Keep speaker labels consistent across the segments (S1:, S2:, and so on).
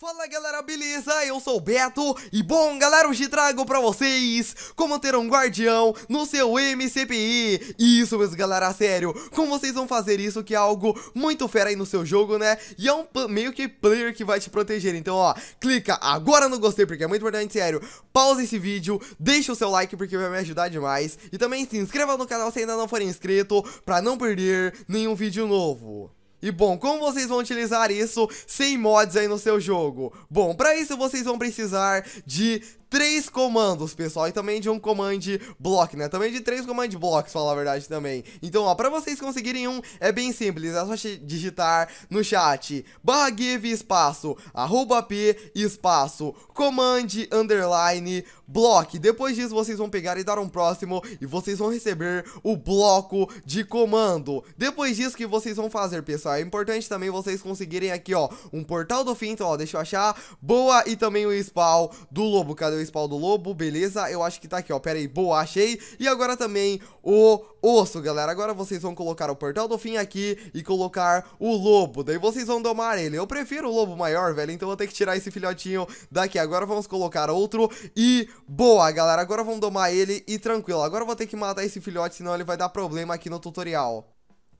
S1: Fala galera, beleza? Eu sou o Beto e bom galera, hoje trago pra vocês como ter um guardião no seu MCPI Isso mesmo galera, sério, como vocês vão fazer isso que é algo muito fera aí no seu jogo, né? E é um meio que player que vai te proteger, então ó, clica agora no gostei porque é muito importante, sério Pausa esse vídeo, deixa o seu like porque vai me ajudar demais E também se inscreva no canal se ainda não for inscrito pra não perder nenhum vídeo novo e bom, como vocês vão utilizar isso sem mods aí no seu jogo? Bom, para isso vocês vão precisar de três comandos, pessoal, e também de um command block, né? Também de três command blocks, falar a verdade também. Então, ó, pra vocês conseguirem um, é bem simples, é só digitar no chat barra give espaço, arroba p espaço, command underline block. Depois disso, vocês vão pegar e dar um próximo e vocês vão receber o bloco de comando. Depois disso, que vocês vão fazer, pessoal? É importante também vocês conseguirem aqui, ó, um portal do fim, então, ó, deixa eu achar, boa e também o spawn do lobo, cadê o spawn do lobo, beleza? Eu acho que tá aqui, ó, pera aí, boa, achei. E agora também o osso, galera. Agora vocês vão colocar o portal do fim aqui e colocar o lobo. Daí vocês vão domar ele. Eu prefiro o lobo maior, velho, então vou ter que tirar esse filhotinho daqui. Agora vamos colocar outro e boa, galera. Agora vamos domar ele e tranquilo. Agora eu vou ter que matar esse filhote, senão ele vai dar problema aqui no tutorial.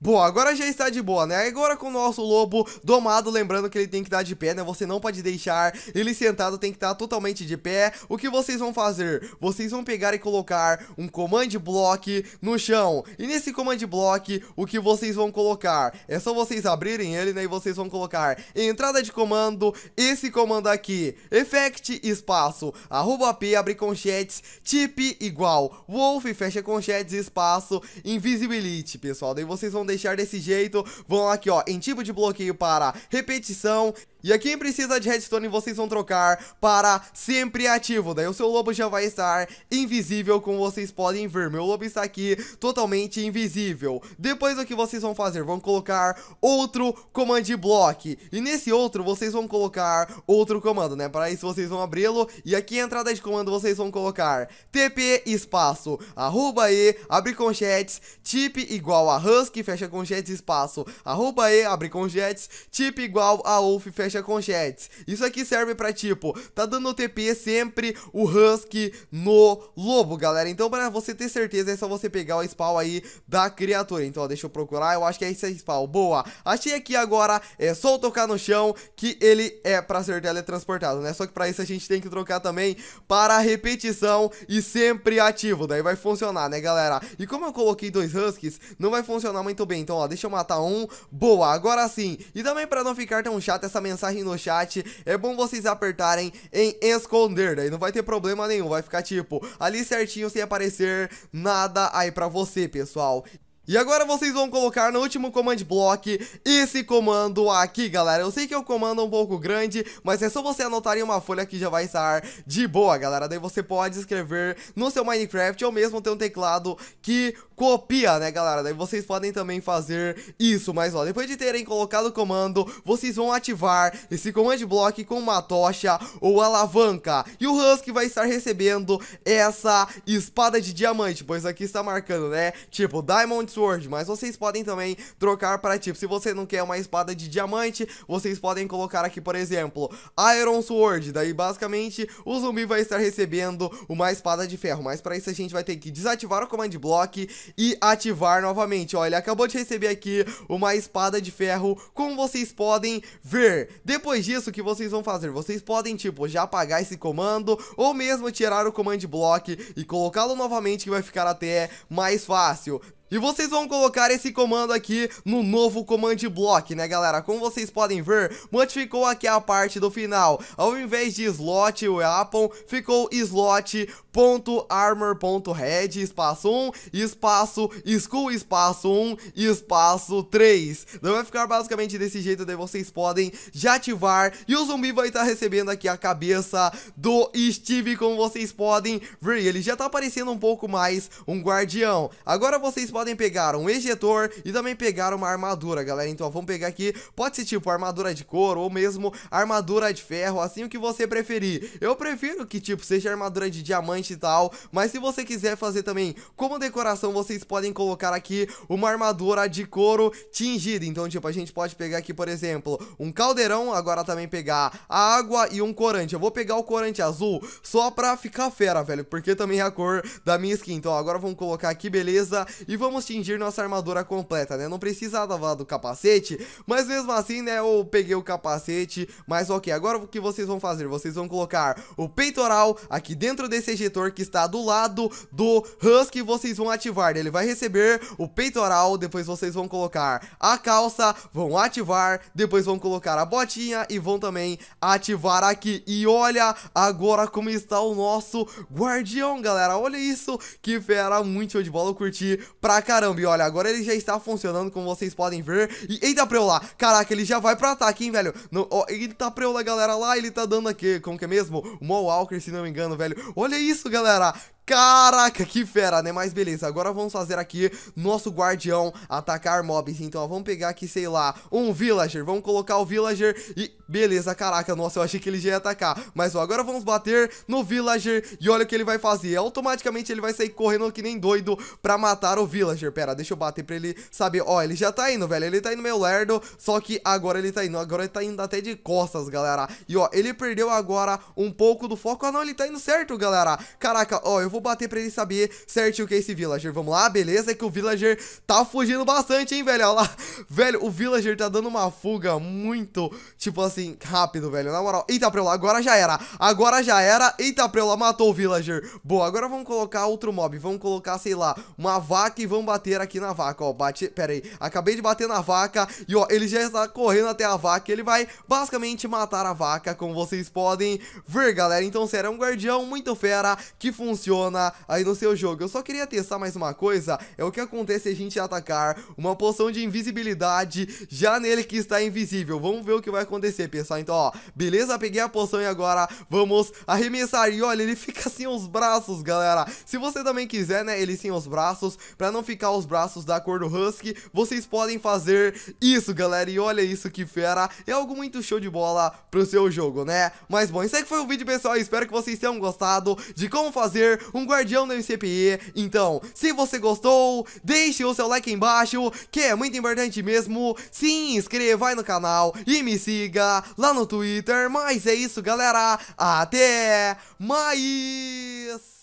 S1: Bom, agora já está de boa, né? Agora com o nosso lobo domado, lembrando que ele tem que estar de pé, né? Você não pode deixar ele sentado, tem que estar totalmente de pé. O que vocês vão fazer? Vocês vão pegar e colocar um command block no chão. E nesse command block, o que vocês vão colocar? É só vocês abrirem ele, né? E vocês vão colocar entrada de comando, esse comando aqui. Effect espaço, arroba p, abre conchetes, tip igual, wolf, fecha conchetes, espaço, invisibility, pessoal. Daí vocês vão deixar desse jeito, vão aqui, ó, em tipo de bloqueio para repetição e aqui precisa de redstone vocês vão trocar para sempre ativo. Daí o seu lobo já vai estar invisível, como vocês podem ver. Meu lobo está aqui totalmente invisível. Depois o que vocês vão fazer? Vão colocar outro command block. E nesse outro vocês vão colocar outro comando, né? Para isso vocês vão abri-lo. E aqui a entrada de comando vocês vão colocar tp espaço, arroba e, abre jets tip igual a husk fecha jets espaço, arroba e, abre jets tip igual a wolf, fecha fecha conchetes. Isso aqui serve pra tipo, tá dando TP sempre o Husky no lobo, galera. Então pra você ter certeza é só você pegar o spawn aí da criatura. Então ó, deixa eu procurar, eu acho que é esse spawn. Boa, achei aqui agora, é só tocar no chão que ele é pra ser teletransportado, né? Só que pra isso a gente tem que trocar também para repetição e sempre ativo. Daí vai funcionar, né galera? E como eu coloquei dois Huskies, não vai funcionar muito bem. Então ó, deixa eu matar um. Boa, agora sim. E também pra não ficar tão chato essa mensagem mensagem no chat, é bom vocês apertarem em esconder, daí não vai ter problema nenhum, vai ficar tipo, ali certinho sem aparecer nada aí pra você, pessoal. E agora vocês vão colocar no último command block esse comando aqui, galera. Eu sei que é um comando um pouco grande, mas é só você anotar em uma folha que já vai estar de boa, galera. Daí você pode escrever no seu Minecraft ou mesmo ter um teclado que copia, né, galera? Daí vocês podem também fazer isso, mas ó, depois de terem colocado o comando, vocês vão ativar esse command block com uma tocha ou alavanca. E o Husky vai estar recebendo essa espada de diamante, pois aqui está marcando, né? Tipo, Diamond Sword, mas vocês podem também trocar para tipo, se você não quer uma espada de diamante, vocês podem colocar aqui, por exemplo, Iron Sword, daí basicamente o zumbi vai estar recebendo uma espada de ferro, mas para isso a gente vai ter que desativar o command block e ativar novamente, olha ele acabou de receber aqui uma espada de ferro, como vocês podem ver. Depois disso, o que vocês vão fazer? Vocês podem, tipo, já apagar esse comando, ou mesmo tirar o command block e colocá-lo novamente, que vai ficar até mais fácil. E vocês vão colocar esse comando aqui no novo command block, né galera? Como vocês podem ver, modificou aqui a parte do final. Ao invés de slot weapon, ficou slot ponto armor ponto head espaço 1, espaço school espaço 1, espaço 3. Então vai ficar basicamente desse jeito, daí vocês podem já ativar e o zumbi vai estar tá recebendo aqui a cabeça do Steve, como vocês podem ver. Ele já tá parecendo um pouco mais um guardião. Agora vocês podem podem pegar um ejetor e também pegar uma armadura, galera. Então, ó, vamos pegar aqui, pode ser tipo armadura de couro ou mesmo armadura de ferro, assim o que você preferir. Eu prefiro que, tipo, seja armadura de diamante e tal, mas se você quiser fazer também como decoração, vocês podem colocar aqui uma armadura de couro tingida. Então, tipo, a gente pode pegar aqui, por exemplo, um caldeirão, agora também pegar a água e um corante. Eu vou pegar o corante azul só pra ficar fera, velho, porque também é a cor da minha skin. Então, agora vamos colocar aqui, beleza? E vamos vamos tingir nossa armadura completa, né? Não precisava do capacete, mas mesmo assim, né, eu peguei o capacete. Mas ok, agora o que vocês vão fazer? Vocês vão colocar o peitoral aqui dentro desse ejetor que está do lado do Husky. Vocês vão ativar, né? ele vai receber o peitoral, depois vocês vão colocar a calça, vão ativar, depois vão colocar a botinha e vão também ativar aqui. E olha agora como está o nosso guardião, galera. Olha isso, que fera, muito show de bola, eu curti pra caramba. E olha, agora ele já está funcionando, como vocês podem ver. E eita preula, Caraca, ele já vai pra ataque, hein, velho. No, ó, ele tá pra galera. Lá ele tá dando aqui, como que é mesmo? O Mall Walker, se não me engano, velho. Olha isso, galera. Caraca, que fera, né? Mas beleza, agora vamos fazer aqui nosso guardião atacar mobs. Então, ó, vamos pegar aqui, sei lá, um villager. Vamos colocar o villager e... Beleza, caraca, nossa, eu achei que ele já ia atacar. Mas, ó, agora vamos bater no villager e olha o que ele vai fazer. Automaticamente ele vai sair correndo que nem doido pra matar o villager. Pera, deixa eu bater pra ele saber. Ó, ele já tá indo, velho. Ele tá indo meio lerdo, só que agora ele tá indo. Agora ele tá indo até de costas, galera. E, ó, ele perdeu agora um pouco do foco. Ah, não, ele tá indo certo, galera. Caraca, ó, eu vou vou bater pra ele saber certinho que é esse villager. Vamos lá, beleza? É que o villager tá fugindo bastante, hein, velho? Olha lá. Velho, o villager tá dando uma fuga muito, tipo assim, rápido, velho. Na moral. Eita, Preula, agora já era. Agora já era. Eita, Preula, matou o villager. Boa, agora vamos colocar outro mob. Vamos colocar, sei lá, uma vaca e vamos bater aqui na vaca, ó. Bate... Pera aí. Acabei de bater na vaca e, ó, ele já está correndo até a vaca. Ele vai, basicamente, matar a vaca, como vocês podem ver, galera. Então, sério, é um guardião muito fera que funciona aí no seu jogo. Eu só queria testar mais uma coisa, é o que acontece se a gente atacar uma poção de invisibilidade já nele que está invisível. Vamos ver o que vai acontecer, pessoal. Então, ó, beleza, peguei a poção e agora vamos arremessar. E olha, ele fica sem os braços, galera. Se você também quiser, né, ele sem os braços, pra não ficar os braços da cor do Husky, vocês podem fazer isso, galera. E olha isso que fera, é algo muito show de bola pro seu jogo, né? Mas bom, isso aí foi o vídeo, pessoal. Espero que vocês tenham gostado de como fazer um guardião do MCPE. Então, se você gostou, deixe o seu like aí embaixo, que é muito importante mesmo. Se inscreva aí no canal e me siga lá no Twitter. Mas é isso, galera. Até mais!